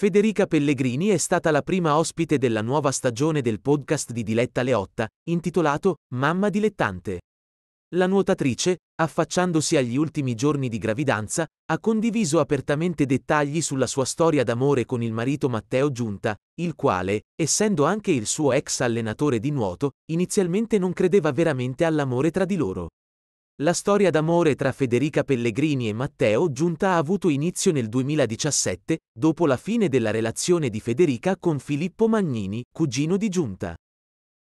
Federica Pellegrini è stata la prima ospite della nuova stagione del podcast di Diletta Leotta, intitolato Mamma dilettante. La nuotatrice, affacciandosi agli ultimi giorni di gravidanza, ha condiviso apertamente dettagli sulla sua storia d'amore con il marito Matteo Giunta, il quale, essendo anche il suo ex allenatore di nuoto, inizialmente non credeva veramente all'amore tra di loro. La storia d'amore tra Federica Pellegrini e Matteo Giunta ha avuto inizio nel 2017, dopo la fine della relazione di Federica con Filippo Magnini, cugino di Giunta.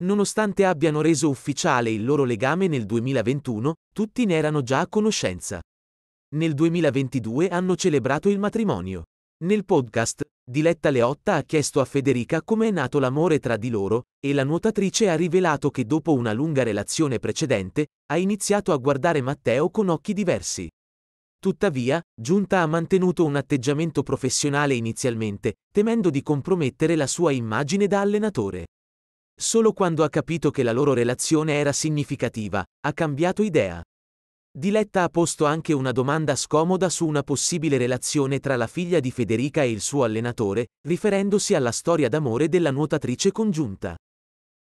Nonostante abbiano reso ufficiale il loro legame nel 2021, tutti ne erano già a conoscenza. Nel 2022 hanno celebrato il matrimonio. Nel podcast Diletta Leotta ha chiesto a Federica come è nato l'amore tra di loro, e la nuotatrice ha rivelato che dopo una lunga relazione precedente, ha iniziato a guardare Matteo con occhi diversi. Tuttavia, Giunta ha mantenuto un atteggiamento professionale inizialmente, temendo di compromettere la sua immagine da allenatore. Solo quando ha capito che la loro relazione era significativa, ha cambiato idea. Diletta ha posto anche una domanda scomoda su una possibile relazione tra la figlia di Federica e il suo allenatore, riferendosi alla storia d'amore della nuotatrice congiunta.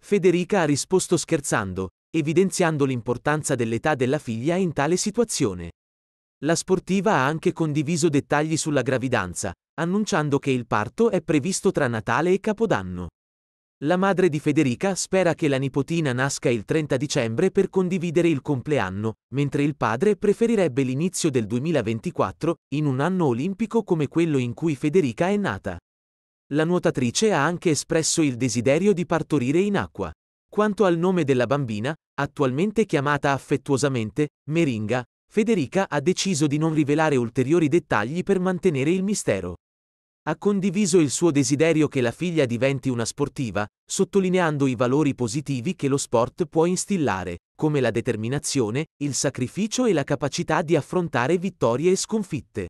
Federica ha risposto scherzando, evidenziando l'importanza dell'età della figlia in tale situazione. La sportiva ha anche condiviso dettagli sulla gravidanza, annunciando che il parto è previsto tra Natale e Capodanno. La madre di Federica spera che la nipotina nasca il 30 dicembre per condividere il compleanno, mentre il padre preferirebbe l'inizio del 2024, in un anno olimpico come quello in cui Federica è nata. La nuotatrice ha anche espresso il desiderio di partorire in acqua. Quanto al nome della bambina, attualmente chiamata affettuosamente Meringa, Federica ha deciso di non rivelare ulteriori dettagli per mantenere il mistero. Ha condiviso il suo desiderio che la figlia diventi una sportiva, sottolineando i valori positivi che lo sport può instillare, come la determinazione, il sacrificio e la capacità di affrontare vittorie e sconfitte.